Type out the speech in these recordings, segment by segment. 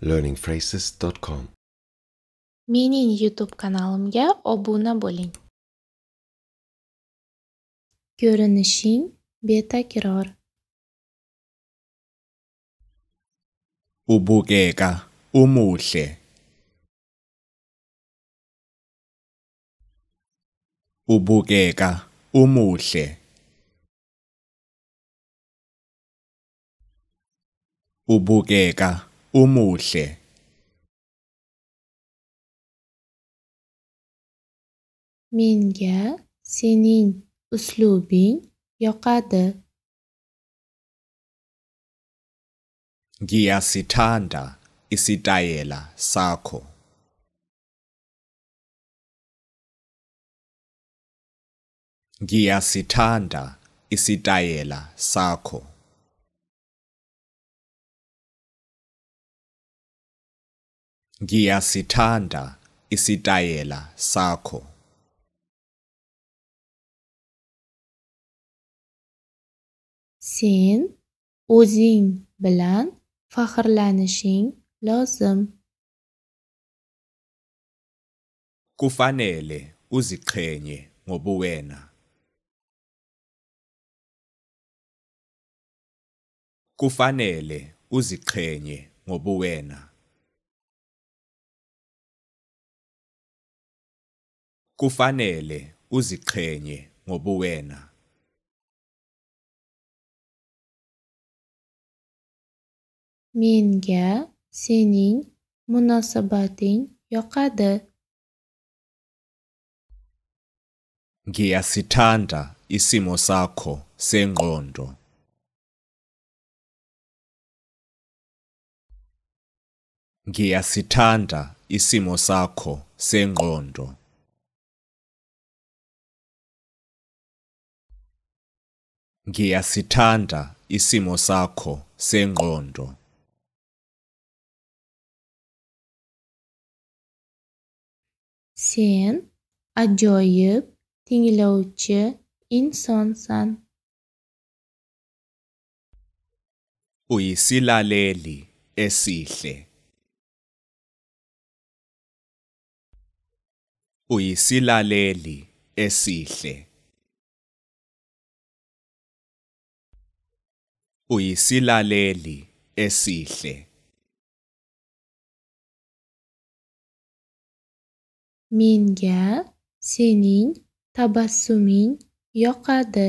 learningphrases.com Mening YouTube kanalimga obuna bo'ling. Ko'rinishing betakror. Ubukeka umuhle. Ubukeka umuhle. Ubukeka umuhle Menga sening uslubing yoqadi. Ngiyasithanda isitayela sakho. Ngiyasithanda isitayela sakho. Ngiyasithanda isitayela sakho. Sen o'zing bilan faxrlanishing lozim. Kufanele uziqhenye ngobuwena. Kufanele uziqhenye ngobuwena. kufanele uziqhenye ngobuwena Menga sening munosabating yoqadi. Ngiyasithanda isimo sakho sengqondo. Ngiyasithanda isimo sakho sengqondo. Ngiyasithanda isimo sakho sengqondo. Sen ajoyib tinglovchi insonsan. Uyisilaleli esihle. Uyisilaleli esihle. uyisilaleli esihle Menga sening tabassuming yoqadi.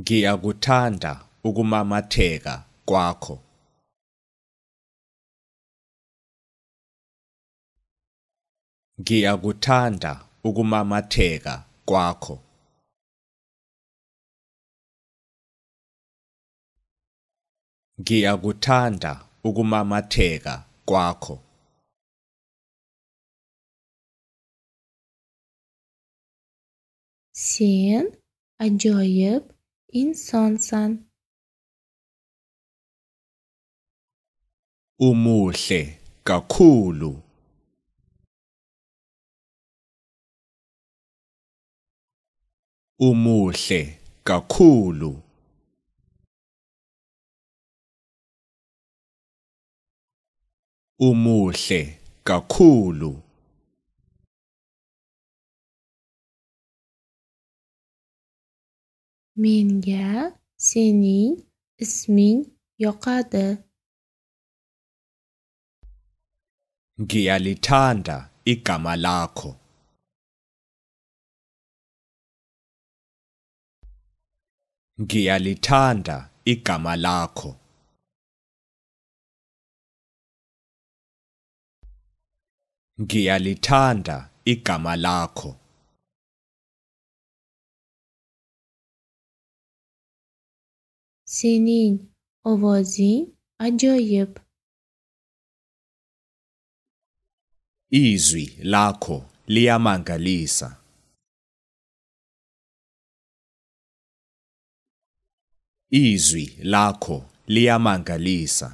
Ngiyakuthanda ukumamatheka kwakho. Ngiyakuthanda ukumamatheka kwakho. Ngiyakuthanda ukumamatheka kwakho. Sen ajoyib insonsan. Umuhle kakhulu. Umuhle kakhulu. umuhle kakhulu Menga sening isming yoqadi. Ngiyalithanda igama lakho. Ngiyalithanda igama lakho. ngiyalithanda igama lakho senin ovozin acayip izwi lakho liyamangalisa izwi lakho liyamangalisa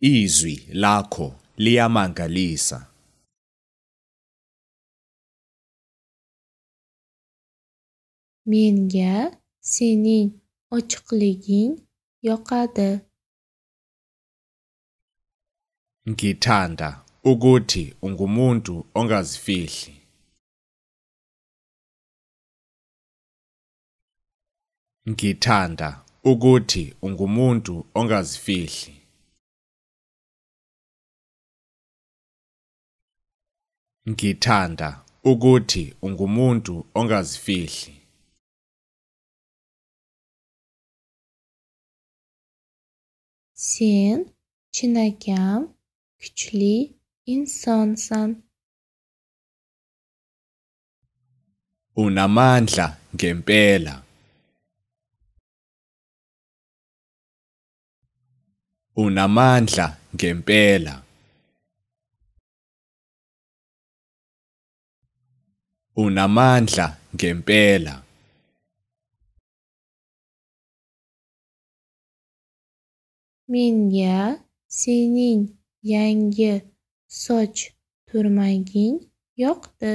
Izwi lakho liyamangalisa. Menga sening ochiqliging yoqadi. Ngithanda ukuthi ungumuntu ongazifihli. Ngithanda ukuthi ungumuntu ongazifihli. Ngithanda ukuthi ungumuntu ongazifihli. Sen chinakam kuchli insonsan. Unamandla ngempela. Unamandla ngempela. unamandla ngempela menga sening yangi soch turmaging yoqdi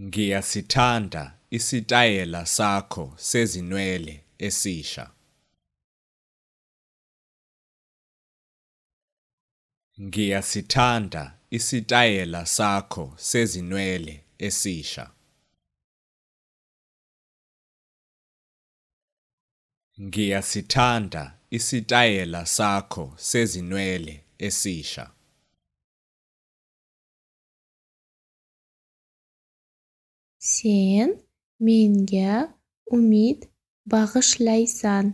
ngiyasithanda isitayela sakho sezinwele esisha ngiyasithanda isitayela sakho sezinwele esisha. Ngiyasithanda isitayela sakho sezinwele esisha. Sen menga umid bag'ishlaysan.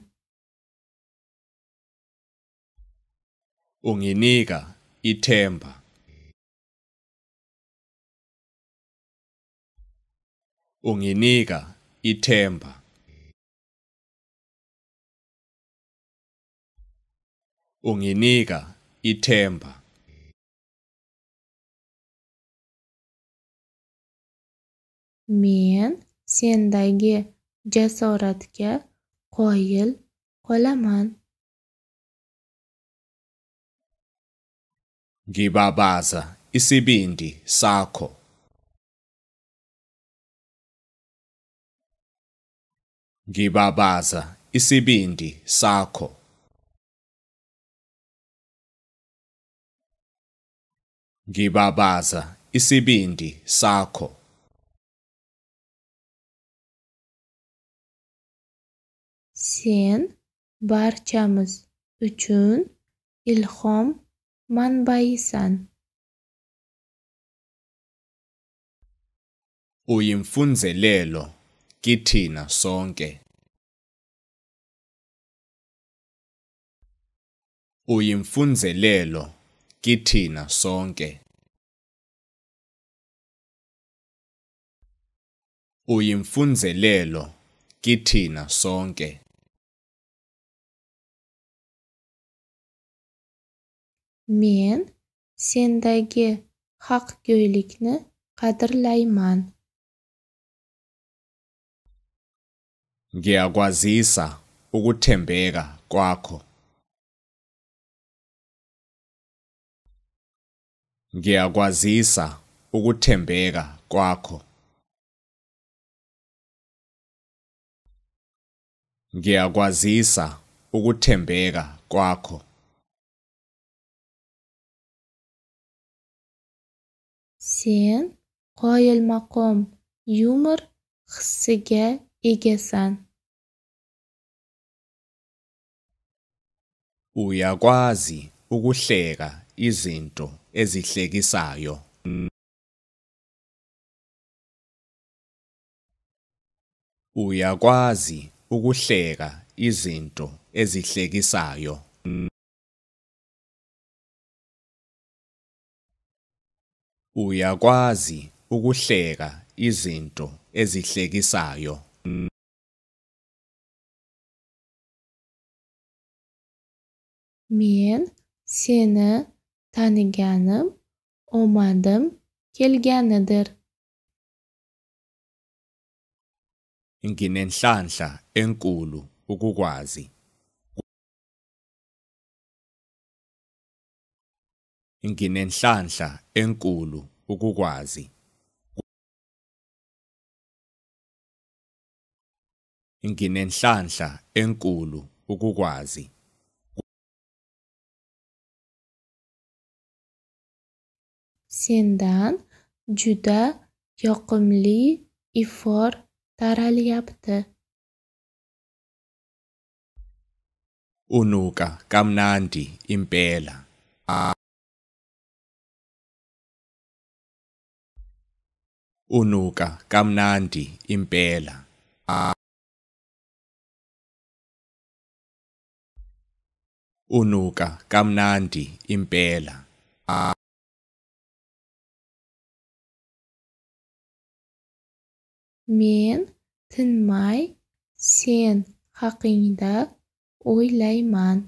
Unginika ithemba. unginika ithemba unginika ithemba men sendagi jasoratga qoyil qolaman ngibabaza isibindi sakho Ngibabaza isibindi sakho. Ngibabaza isibindi sakho. Sen barchamiz uchun ilhom manbaisan. Uyimfunzelelo kithina sonke uyimfunzelelo kithina sonke uyimfunzelelo kithina sonke men sendagi haqgo'ylikni qadrlayman ngiyakwazisa ukuthembeka kwakho ngiyakwazisa ukuthembeka kwakho ngiyakwazisa ukuthembeka kwakho sen qoyilmaqom yumor hissiga egesan Uyakwazi ukuhleka izinto ezihlekisayo. Uyakwazi ukuhleka izinto ezihlekisayo. Uyakwazi ukuhleka izinto ezihlekisayo. Mm. Men seni taniganim omadim kelganidir. Nginenhlanhla enkulu ukukwazi. Nginenhlanhla enkulu ukukwazi. nginenhlanhla enkulu ukukwazi sendan juda yoqimli ifor taralyapti unuka kamnandi impela unuka kamnandi impela unuka kamnandi impela a men tinmay sen haqingda o'ylayman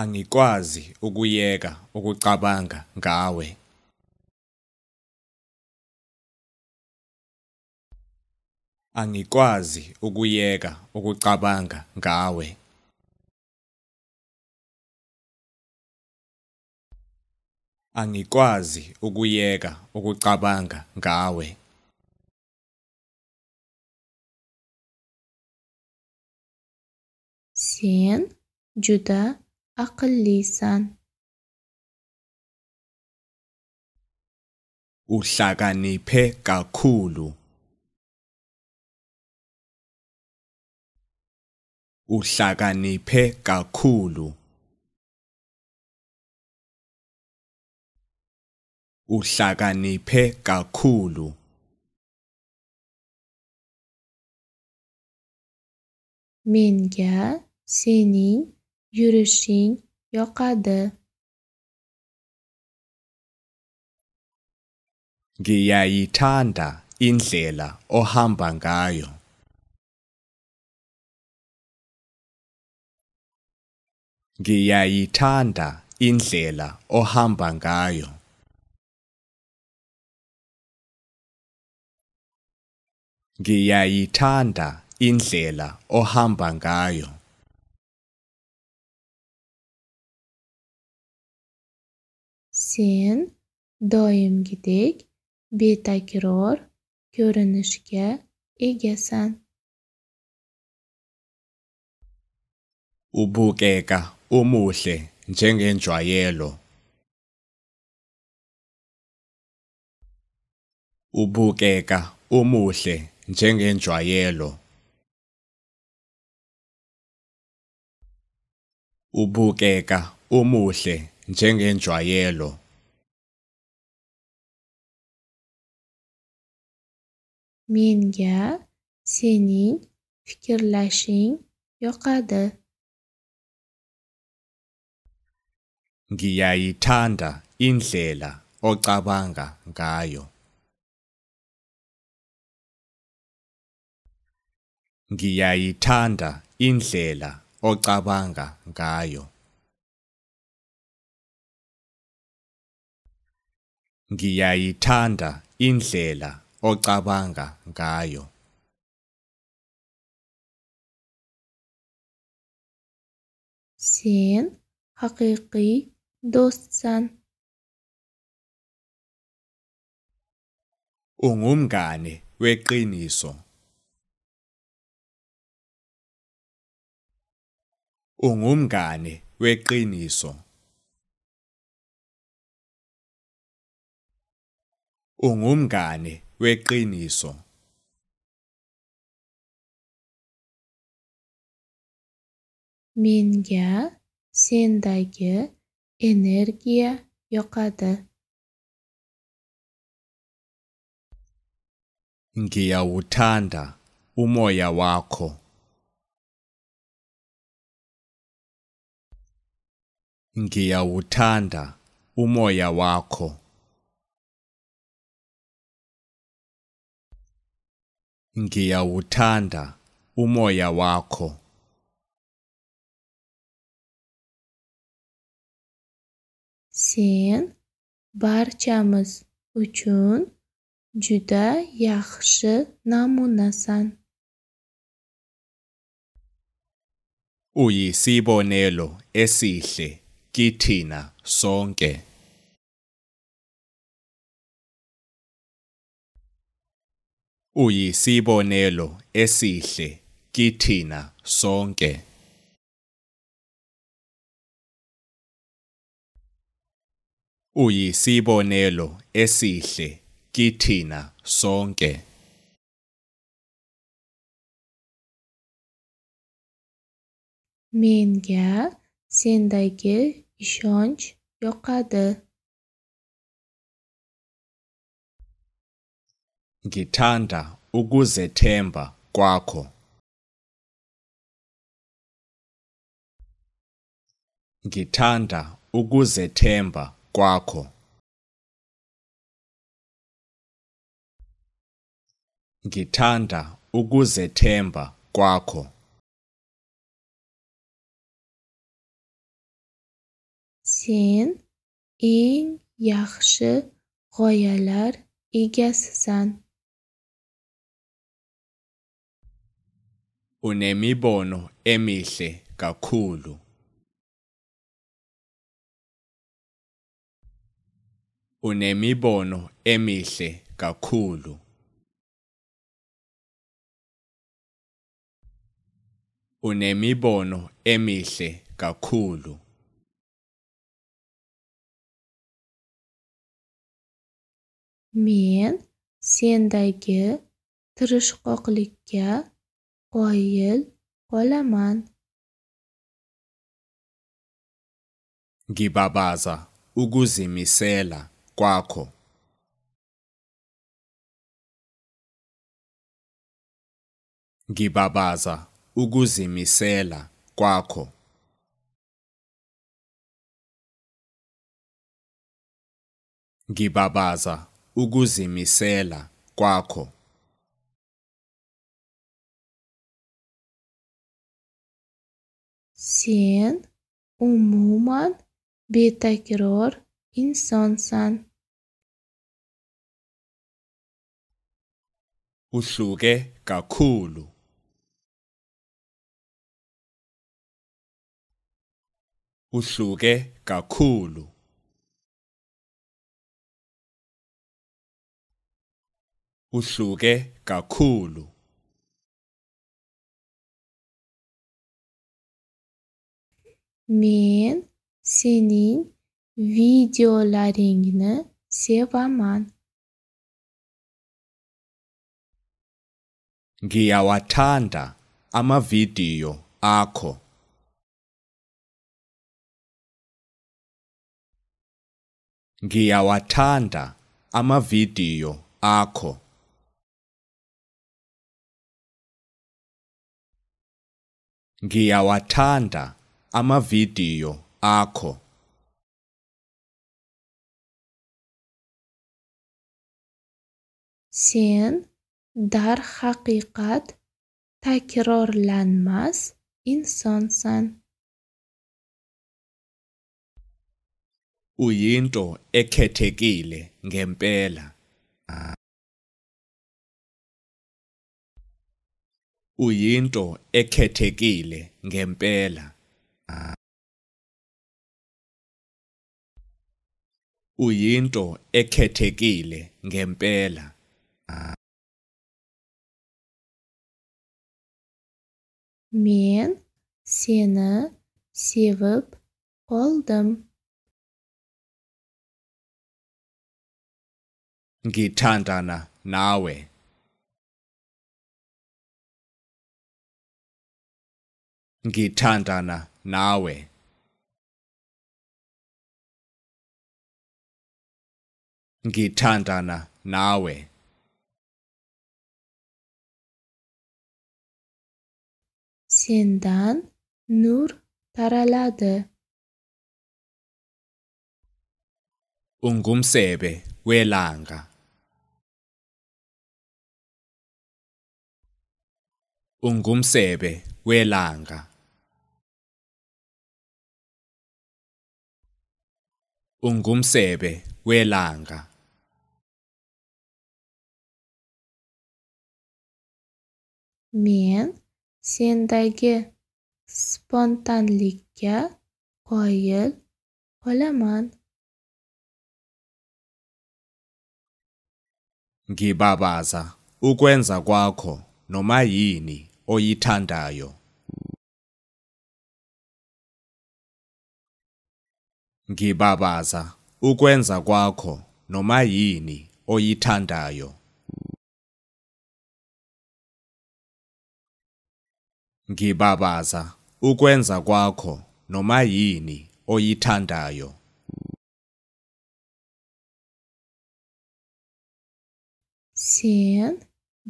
angikwazi ukuyeka ukucabanga ngawe Angikwazi ukuyeka ukucabanga ngawe. Angikwazi ukuyeka ukucabanga ngawe. Sen juda aqllisan. Uhlakaniphe kakhulu. uhlakaniphe kakhulu uhlakaniphe kakhulu menga sening yurishing yoqadi ngiyayithanda indlela ohamba ngayo Ngiyayithanda indlela ohamba ngayo. Ngiyayithanda indlela ohamba ngayo. Sen doimgidek betakror ko'rinishga egasan. ubukeka umuhle njengenjwayelo ubukeka umuhle njengenjwayelo ubukeka umuhle njengenjwayelo menga sening fikrlashing yoqadi ngiyayithanda indlela ocabanga ngayo ngiyayithanda indlela ocabanga ngayo ngiyayithanda indlela ocabanga ngayo sen haqiqiy do'stsan ungumngane weqiniso ungumngane weqiniso ungumngane weqiniso menga sendagi energiya yoqadi ngiyawuthanda umoya wakho ngiyawuthanda umoya wakho ngiyawuthanda umoya wakho Sen barchamiz uchun juda yaxshi namunasan. Uyisibonelo esihle kithina sonke. Uyisibonelo esihle kithina sonke. uyisibonelo esihle kithina sonke menga sendagi ishonch yoqadi ngithanda ukuzethemba kwakho ngithanda ukuzethemba kwakho ngithanda ukuzethemba kwakho sen eng yaxshi g'oyalar egasisan unemibono emihle kakhulu unemibono emihle kakhulu. unemibono emihle kakhulu. Men sendagi tirishqoqlikka qoyil qolaman. Ngibabaza ukuzimisela. kwakho ngibabaza ukuzimisela kwakho ngibabaza ukuzimisela kwakho sen umuman betakror insan uhluke kakhulu uhluke kakhulu uhluke kakhulu men sening Videolaringni sevaman. Ngiyawathanda amavidiyo akho. Ngiyawathanda amavidiyo akho. Ngiyawathanda amavidiyo akho. Sen darhaqiqat takrorlanmas insonsan. Uyinto ekhethekile ngempela. Uyinto ekhethekile ngempela. Uyinto ekhethekile ngempela. men seni sevib qoldim ngithandana nawe ngithandana nawe ngithandana nawe sendan nur taraladi ungumsebe welanga ungumsebe welanga ungumsebe welanga men sendagi spontanlikka qoyil qolaman ngibabaza ukwenza kwakho noma yini oyithandayo ngibabaza ukwenza kwakho noma yini oyithandayo Ngibabaza ukwenza kwakho noma yini oyithandayo. Sen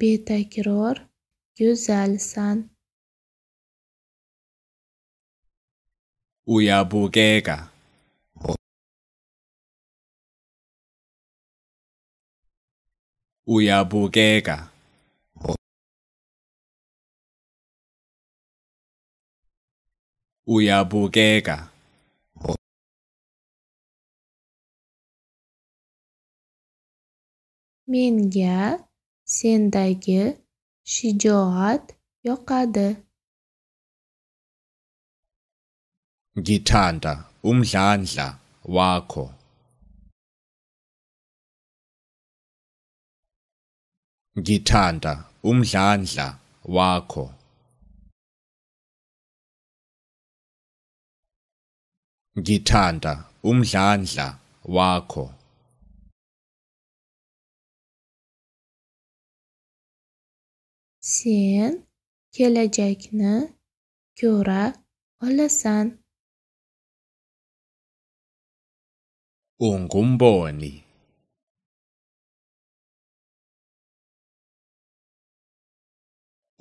betakror go'zalsan. Uyabukeka. Uyabukeka. uyabukeka menga sendagi shijoat yokadi gitanda umdlandla wakho gitanda umdlandla wakho Ngithanda umdlandla wakho. Sen kelajakni ko'ra olasan. Ungumboni.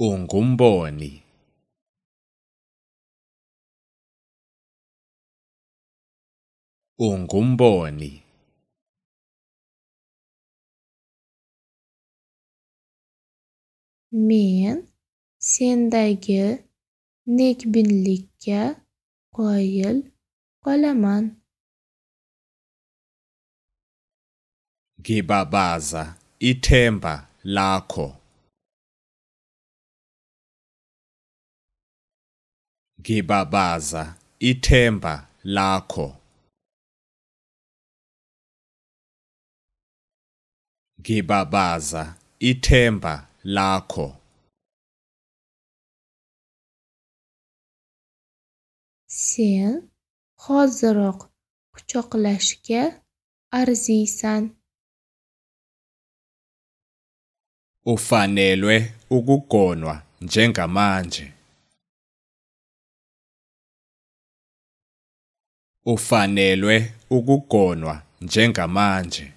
Ungumboni. ungumboni men sendagi nekbinlikka qoyil qolaman ngibabaza ithemba lakho ngibabaza ithemba lakho ngibabaza ithemba lakho sen hoziroq quchoqlashga arziysan ufanelwe ukugonwa njengamanje ufanelwe ukugonwa njengamanje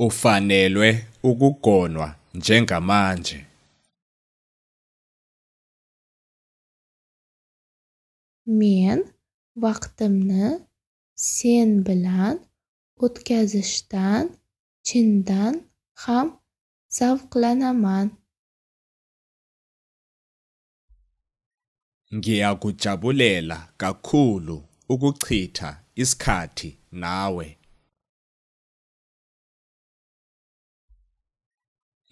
ufanelwe ukugonwa njengamanje men vaqtimni sen bilan o'tkazishdan chindan ham zavqlanaman ngiyakujabulela kakhulu ukuchitha isikhathi nawe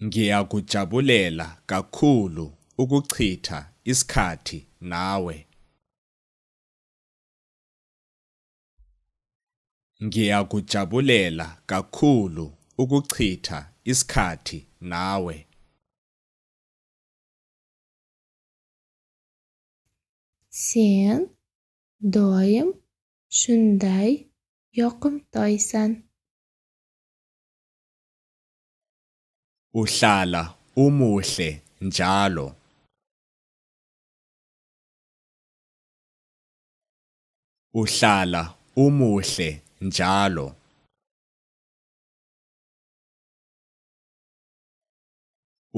Ngiyakujabulela kakhulu ukuchitha isikhathi nawe. Ngiyakujabulela kakhulu ukuchitha isikhathi nawe. Sen doim shunday yoqimtoysan. uhlala umuhle njalo uhlala umuhle njalo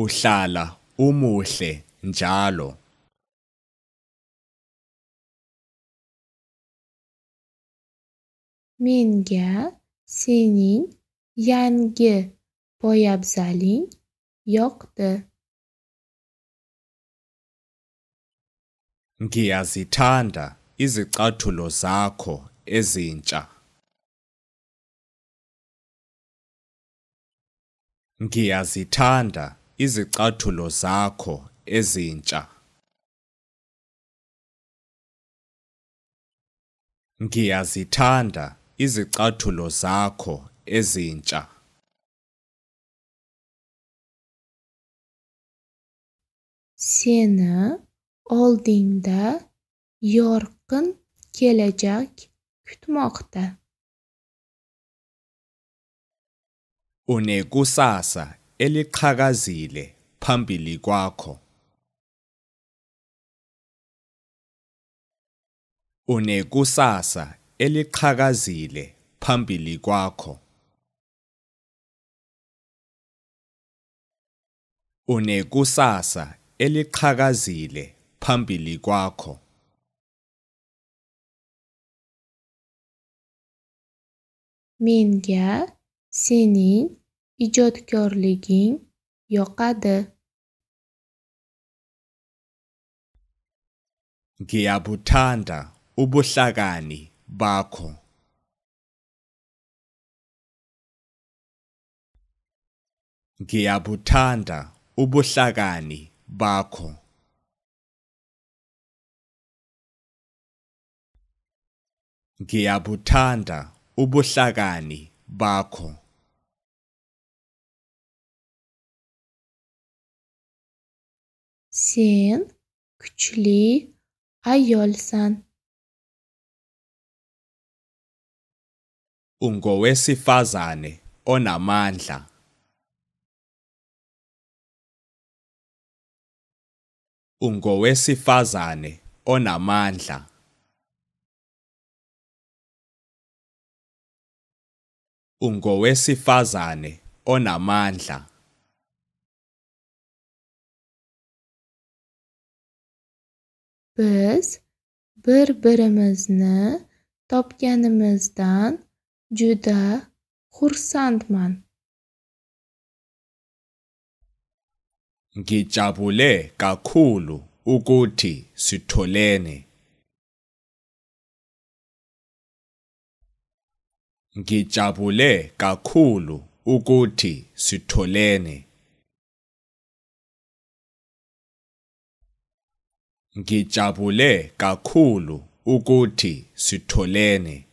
uhlala umuhle njalo menga sening yangi Poyabzaling yoqdi. Ngiyazithanda izicathulo zakho ezintsha. Ngiyazithanda izicathulo zakho ezintsha. Ngiyazithanda izicathulo zakho ezintsha. seni oldingda yorqin kelajak kutmoqda unekusasa eliqhakazile phambili kwakho unekusasa eliqhakazile phambili kwakho unekusasa eliqhakazile phambili kwakho Menga sening ijodkorliging yoqadi. Ngiyabuthanda ubuhlakani bakho. Ngiyabuthanda ubuhlakani bakho Ngiyabuthanda ubuhlakani bakho Sen kuchli ayolsan Ungowesifazane onamandla ungowesifazane onamandla ungowesifazane onamandla biz bir-birimizni topganimizdan juda xursandman Ngijabule kakhulu ukuthi sitholene. Ngijabule kakhulu ukuthi sitholene. Ngijabule kakhulu ukuthi sitholene.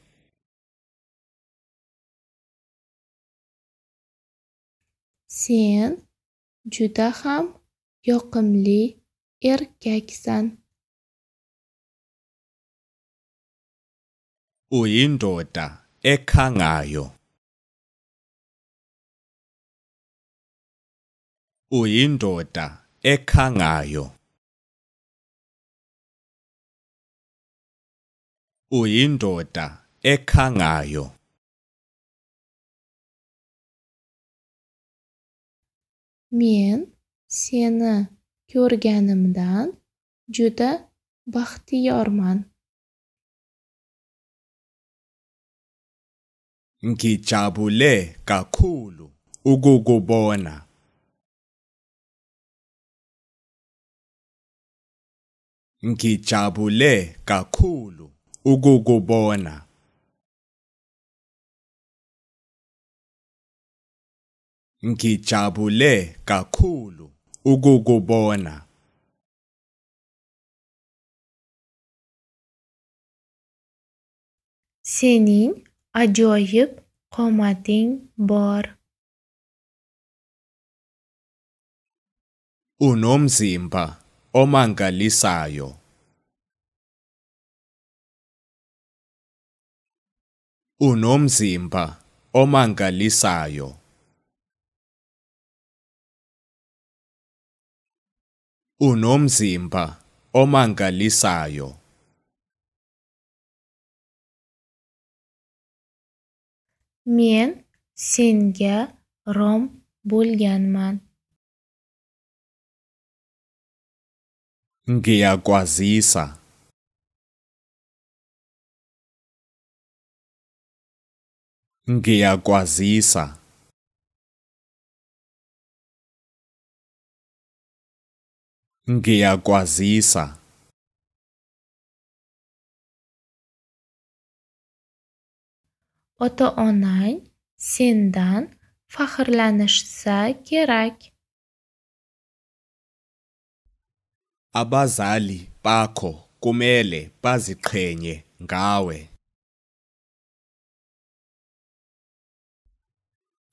Sen Juda ham yoqimli erkaksan. Uyindoda ekhangayo. Uyindoda ekhangayo. Uyindoda ekhangayo. Men seni ko'rganimdan juda baxtiyorman. Ngijabule kakhulu ukukubona. Ngijabule kakhulu ukukubona. Ngijabule kakhulu ukukubona. Sening ajoyib qomating bor. Unomzimba omangalisayo. Unomzimba omangalisayo. unomzimba omangalisayo men senga rom bo'lganman ngiyakwazisa ngiyakwazisa ngiyakwazisa ota onang sendan faxrlanishsa kerak abazali bakho kumele baziqhenye ngawe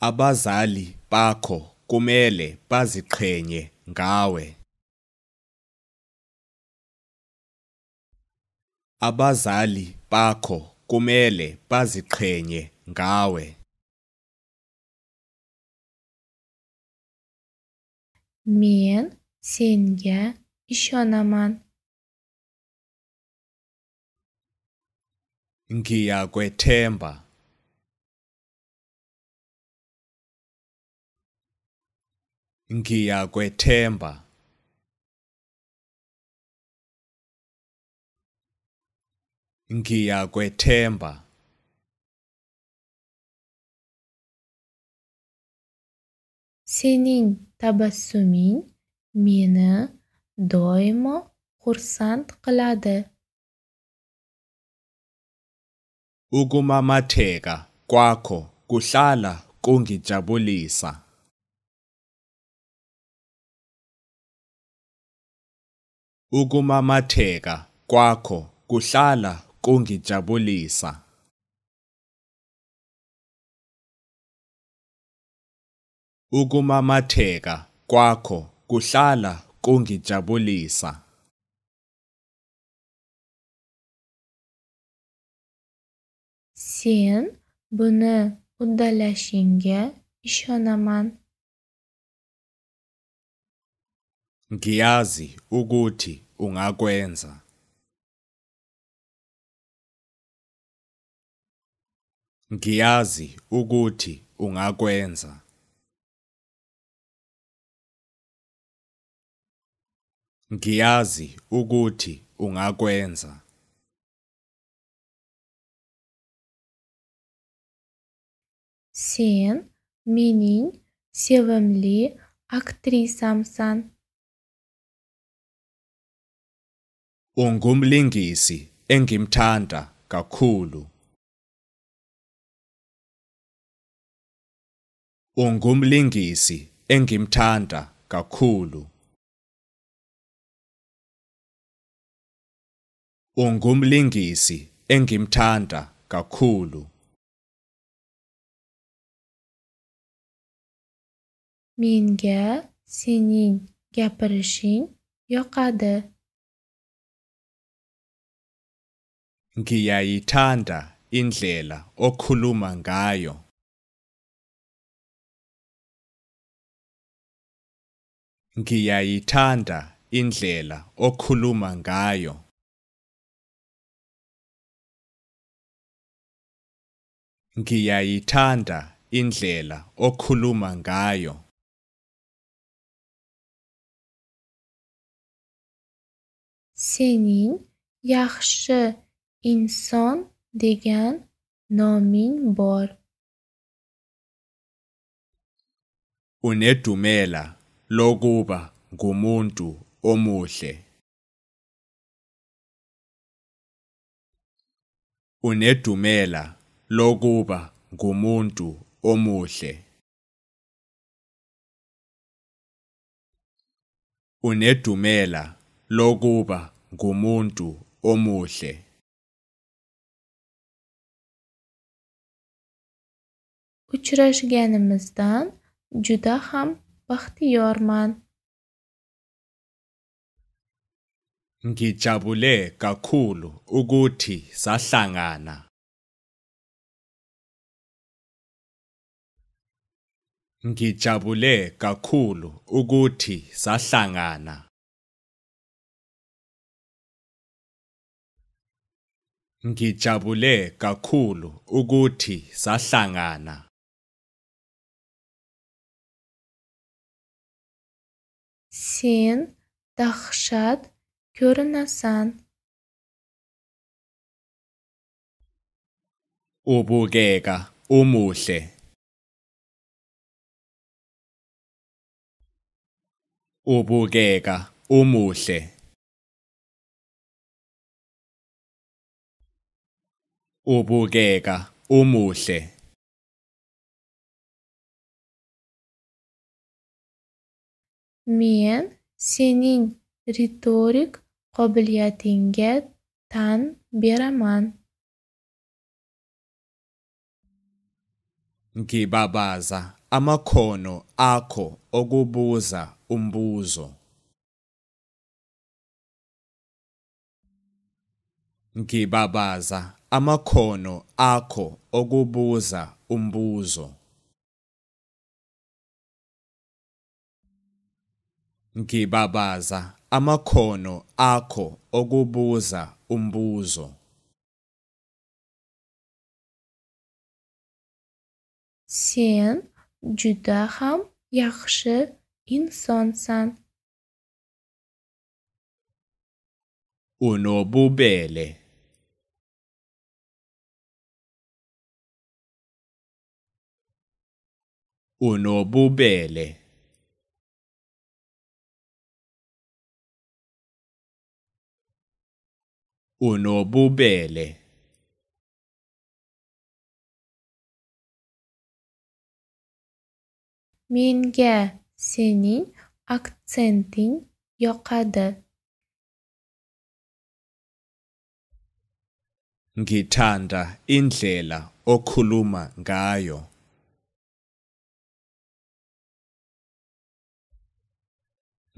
abazali bakho kumele baziqhenye ngawe Abazali bakho kumele baziqhenye ngawe. Men senga ishonaman. Ngiyakwethemba. Ngiyakwethemba. ngiyakwethemba sening tabassuming meni doimo xursand qiladi ukumamatheka kwakho kuhlala kungijabulisa ukumamatheka kwakho kuhlala kungijabulisa ukumamatheka kwakho kuhlala kungijabulisa sen buni uddalashingga ishonaman ngiyazi ukuthi ungakwenza Ngiyazi ukuthi ungakwenza. Ngiyazi ukuthi ungakwenza. Sen mening sevimli aktrisamsan. Ungumlingisi engimthanda kakhulu. ungumlingisi engimthanda kakhulu ungumlingisi engimthanda kakhulu menga sening gapirishing yoqadi ngiyayithanda indlela okhuluma ngayo ngiyayithanda indlela okhuluma ngayo ngiyayithanda indlela okhuluma ngayo sening yaxshi inson degan noming bor unedumela lokuba ngumuntu omuhle. Unedumela lokuba ngumuntu omuhle. Unedumela lokuba ngumuntu omuhle. Uchrashganimizdan juda ham Baxtiyorman. Ngijabule kakhulu ukuthi sahlangana. Ngijabule kakhulu ukuthi sahlangana. Ngijabule kakhulu ukuthi sahlangana. sen dahshat ko'rinasan ubukeka umuhle ubukeka umuhle ubukeka umuhle Men sening ritorik qobiliyatingga tan beraman. Ngibabaza amakhono akho okubuza umbuzo. Ngibabaza amakhono akho okubuza umbuzo. Ngibabaza amakhono akho okubuza umbuzo. Sen juda ham yaxshi insonsan. Unobubele. Unobubele. unobubele Menga sening aksenting yoqadi. Ngithanda indlela okhuluma ngayo.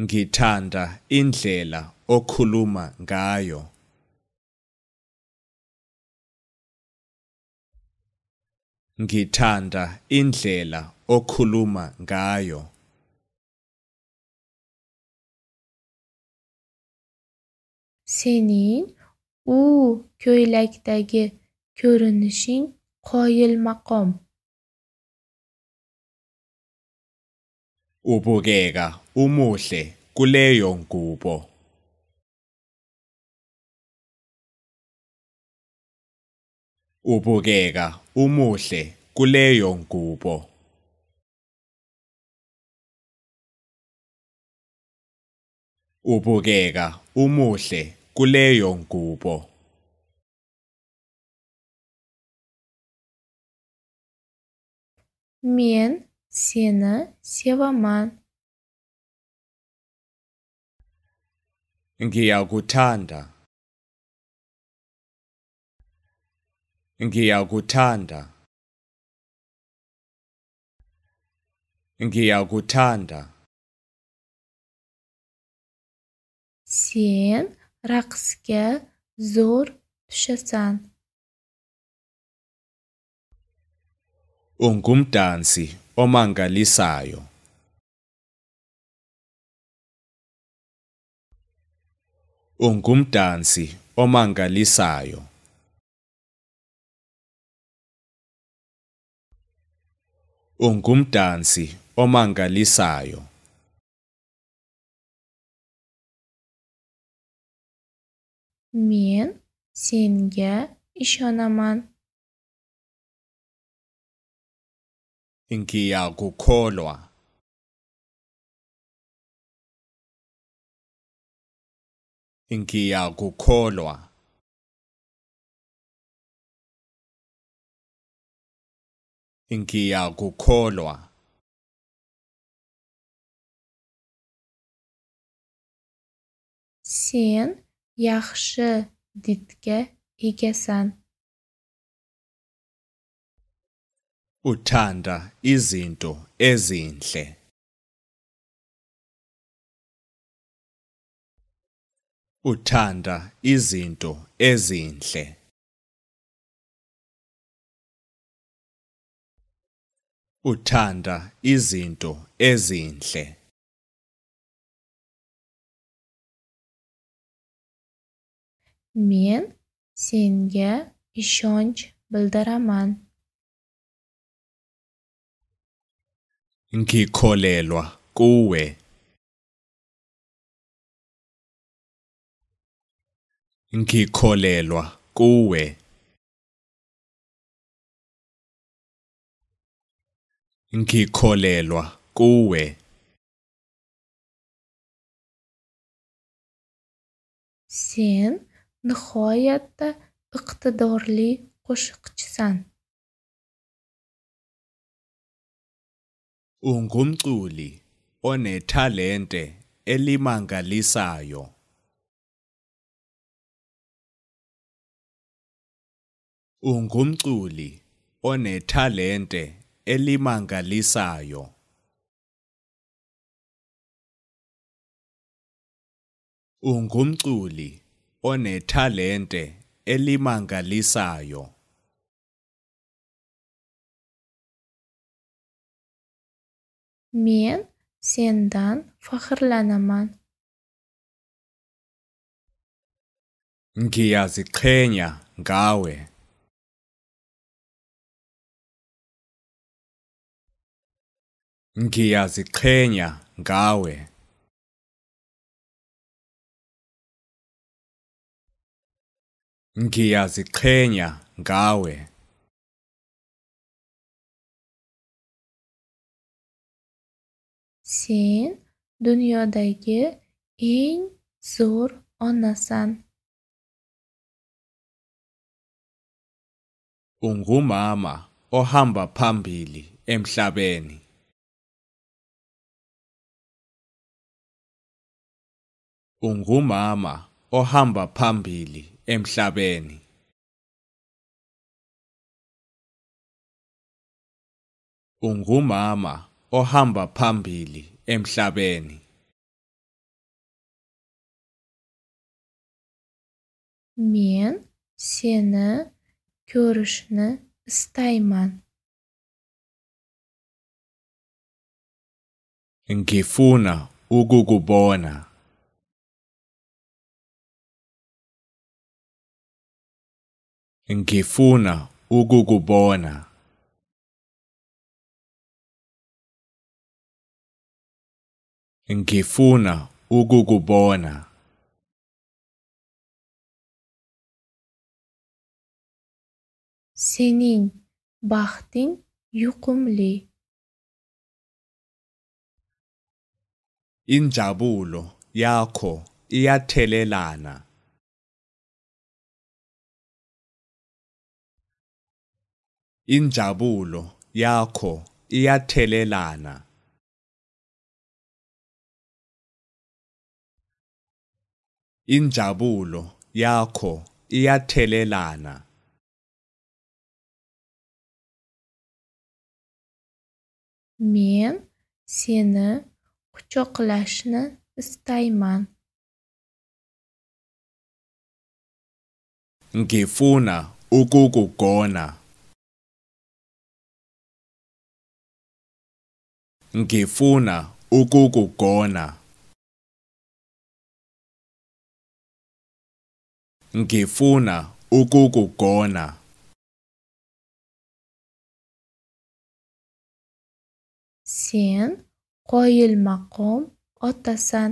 Ngithanda indlela okhuluma ngayo. Ngithanda indlela okhuluma ngayo. Sening u ko'ylakdagi ko'rinishing qoyilmaqom. Ubukeka umuhle kuleyo ngubo. Ubukeka umuhle kuleyo ngubo ubukeka umuhle kuleyo ngubo men seni sevaman ngiyakuthanda ngiyakuthanda ngiyakuthanda sen raqsga zo'r tushasan ungumdansi omangalisayo ungumdansi omangalisayo ungumdansi omangalisayo men senga ishonaman ngiyakukholwa ngiyakukholwa Ngiyakukholwa. Sen yaxshi didga egasan. Uthanda izinto ezinhle. Uthanda izinto ezinhle. Uthanda izinto ezinhle. Men senga ishonch bildiraman. Ngikholelwa kuwe. Ngikholelwa kuwe. Ngikholelwa kuwe. Sen nihoyatda iqtidorli qo'shiqchisan. Ungumculi onethalente elimangalisayo. Ungumculi onethalente elimangalisayo Ungumculi onethalente elimangalisayo. Men sendan faxrlanaman. Ngiyaziqhenya ngawe. Ngiyaziqhenya ngawe. Ngiyaziqhenya ngawe. Sen dunyodagi eng zo'r onasan. Ungumama ohamba phambili emhlabeni. ungumama ohamba phambili emhlabeni ungumama ohamba phambili emhlabeni men seni ko'rishni istayman ngifuna ukukubona Ngifuna ukukubona. Ngifuna ukukubona. Sening baxting yuqumli. Injabulo yakho iyathelelana. injabulo yakho iyathelelana injabulo yakho iyathelelana men seni quchoqlashni istayman ngifuna ukukugona ngifuna ukukugona ngifuna ukukugona sen qoyilmaqom otasan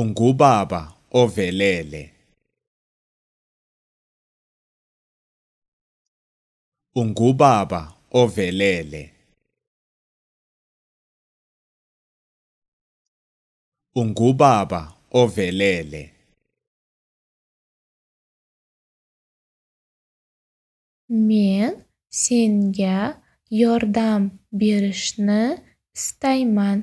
ungubaba ovelele ungubaba ovelele ungubaba ovelele men senga yordam berishni istayman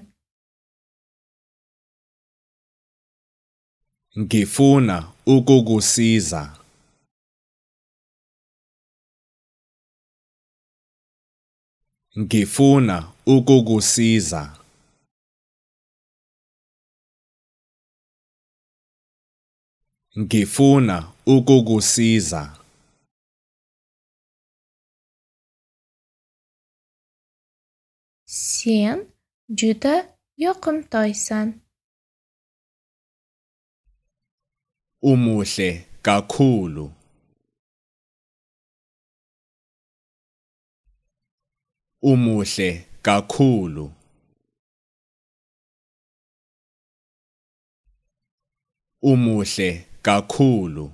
ngifuna ukukusiza Ngifuna ukukusiza. Ngifuna ukukusiza. Sen juda yoqimtoysan. Umuhle kakhulu. Umuhle kakhulu Umuhle kakhulu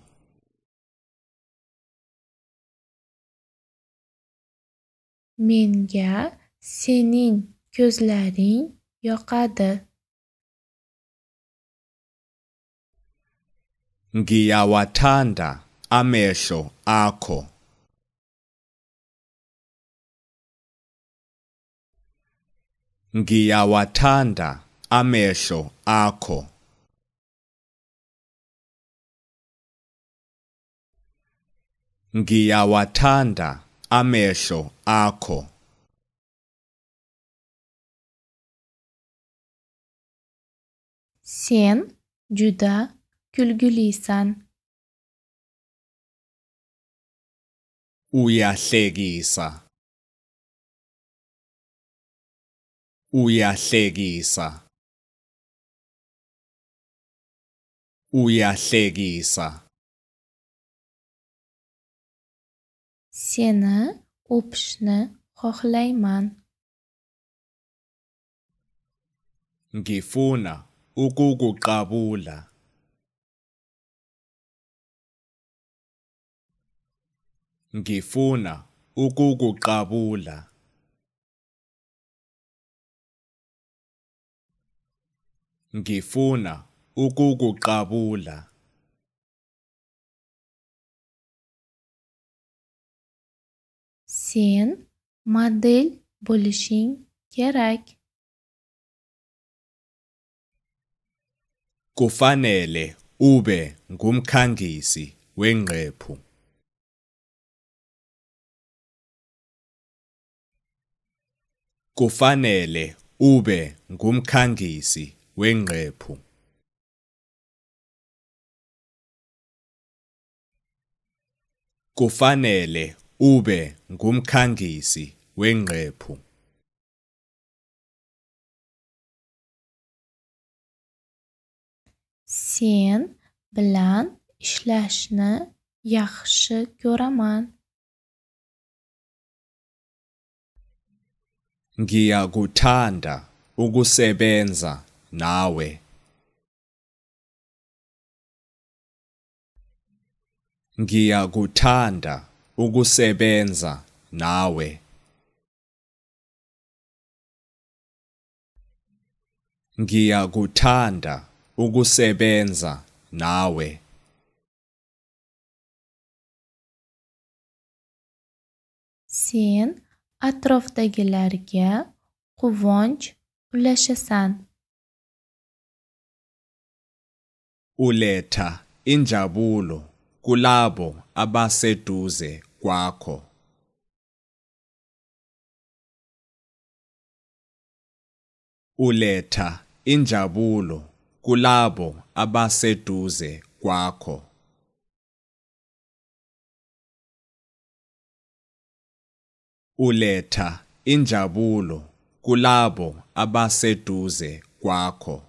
Menga senin izizwe YOQADI Ngiyawathanda Amesho akho ngiyawathanda amehlo akho ngiyawathanda amehlo akho sen juda kulgulisan uyahlekisa uyahlekisa uyahlekisa seni o'pishni xohlayman ngifuna ukukuqabula ngifuna ukukuqabula ngifuna ukukuqabula sen model bo'lishing kerak kufanele ube ngumkhangisi wengqephu kufanele ube ngumkhangisi wengqephu kufanele ube ngumkhangisi wengqephu sen bilan ishlashni yaxshi ko'raman ngiyakuthanda ukusebenza nawe Ngiyakuthanda ukusebenza nawe Ngiyakuthanda ukusebenza nawe Sen atrofdagilarga quvonch ulashasan uletha injabulo kulabo abaseduze kwakho uletha injabulo kulabo abaseduze kwakho uletha injabulo kulabo abaseduze kwakho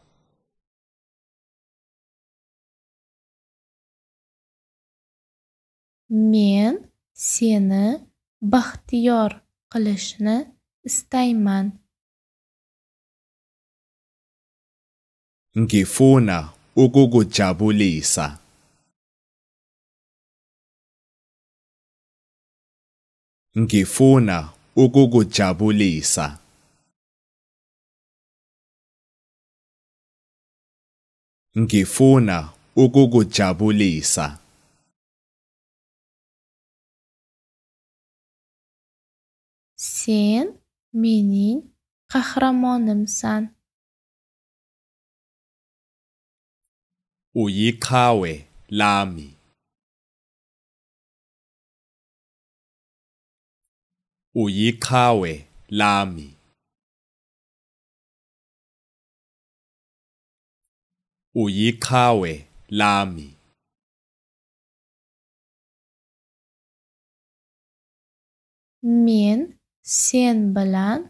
Men seni baxtiyor qilishni istayman. Ngifuna ukukujabulisa. Ngifuna ukukujabulisa. Ngifuna ukukujabulisa. Sen mening qahramonimsan. Uyikawe lami. Uyikawe lami. Uyikawe lami. Men Sen baan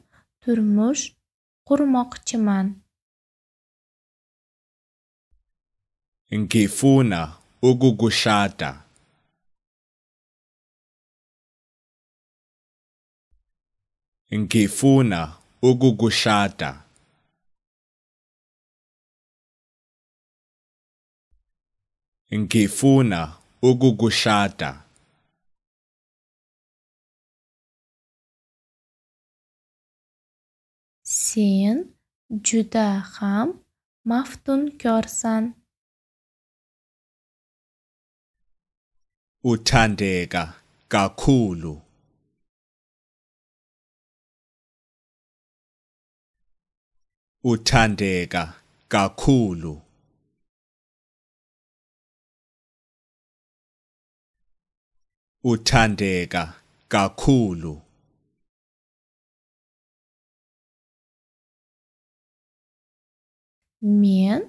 turmos kur mok txeman. En ke fa, ogu guxata En ke fa, ogu guxata En ke fa, ogu guxata. sen juda ham maftunkorsan uthandeka kakhulu uthandeka kakhulu uthandeka kakhulu Men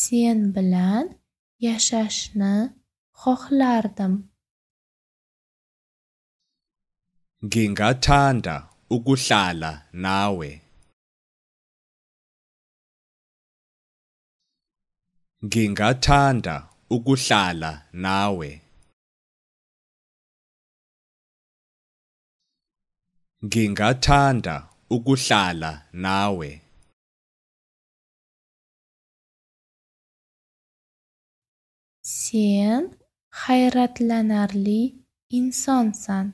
sen bilan yashashni xohlardim. Ngingathanda ukuhlala nawe. Ngingathanda ukuhlala nawe. Ngingathanda ukuhlala nawe. sen hayratlanarli insonsan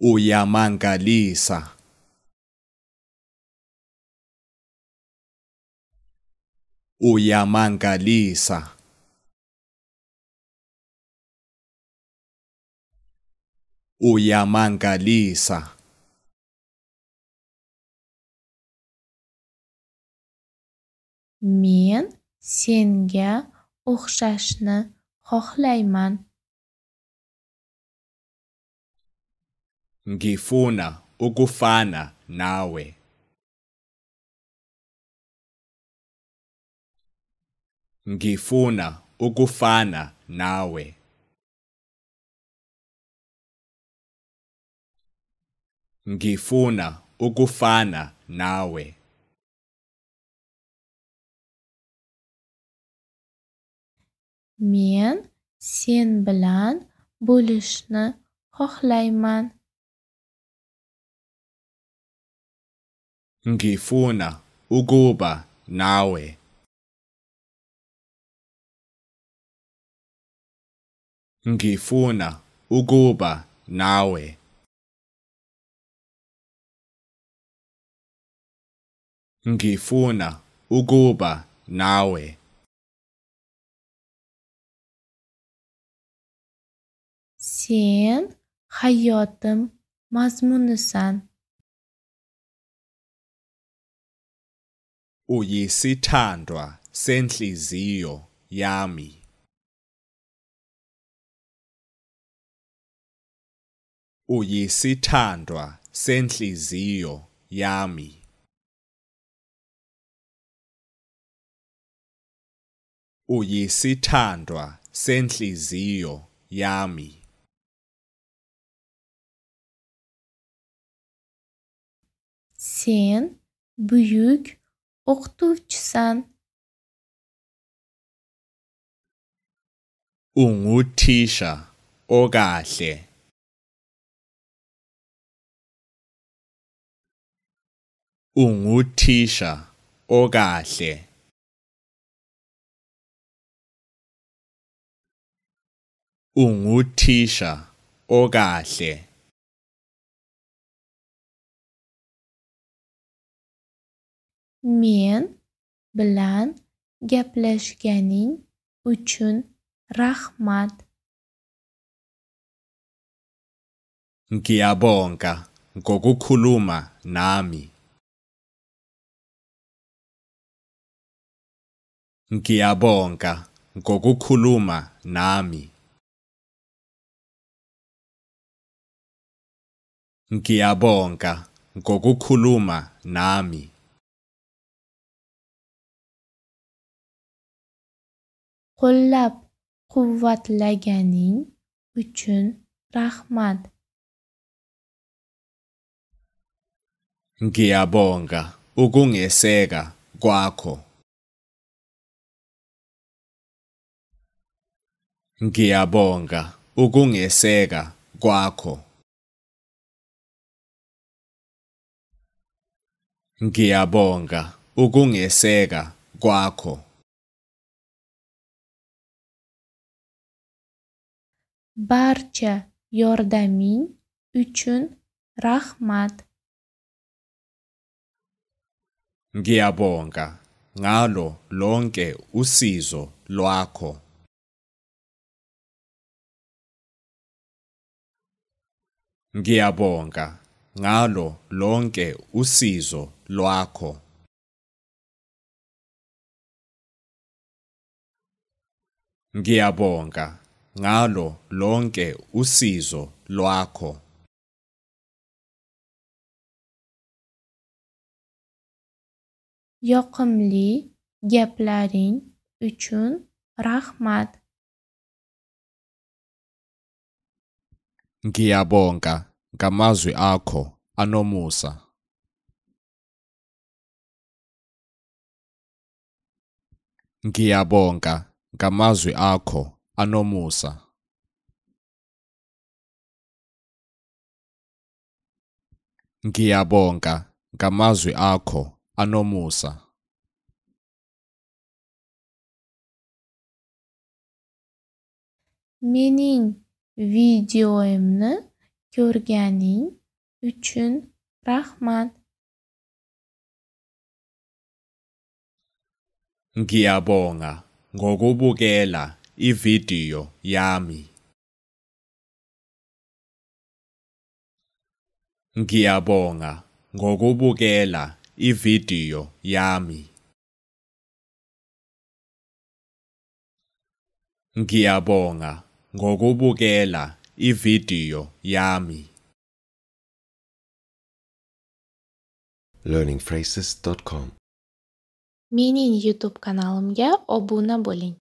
uyamangaliza uyamangaliza uyamangaliza Men senga o'xshashni xohlayman. Ngifuna ukufana nawe. Ngifuna ukufana nawe. Ngifuna ukufana nawe. men sen bilan bo'lishni xohlayman ngifuna ukuba nawe ngifuna ukuba nawe ngifuna ukuba nawe sen hayotim mazmunisan uyisithandwa senhliziyo yami uyisithandwa senhliziyo yami uyisithandwa senhliziyo yami Sen buyuk o'qituvchisan. Unguthisha okahle. Unguthisha okahle. Unguthisha okahle. Men bilan gaplashganing uchun rahmat. Ngiyabonga ngokukhuluma nami. Ngiyabonga ngokukhuluma nami. Ngiyabonga ngokukhuluma nami. qo'llab quvvatlaganing uchun rahmat ngiyabonga ukungeseka kwakho ngiyabonga ukungeseka kwakho ngiyabonga ukungeseka kwakho Barcha yordaming uchun rahmat. Ngiyabonga ngalo lonke usizo lwakho. Ngiyabonga ngalo lonke usizo lwakho. Ngiyabonga ngalo lonke usizo lwakho yoqimli gaplaring uchun rahmat ngiyabonga ngamazwi akho anomusa ngiyabonga ngamazwi akho anomusa Ngiyabonga ngamazwi akho anomusa Mening videoimni ko'rganing uchun rahmat. Ngiyabonga ngokubukela ividiyo yami Ngiyabonga ngokubukela ividiyo yami Ngiyabonga ngokubukela ividiyo yami learningphrases.com Mening YouTube kanalimga obuna bo'ling.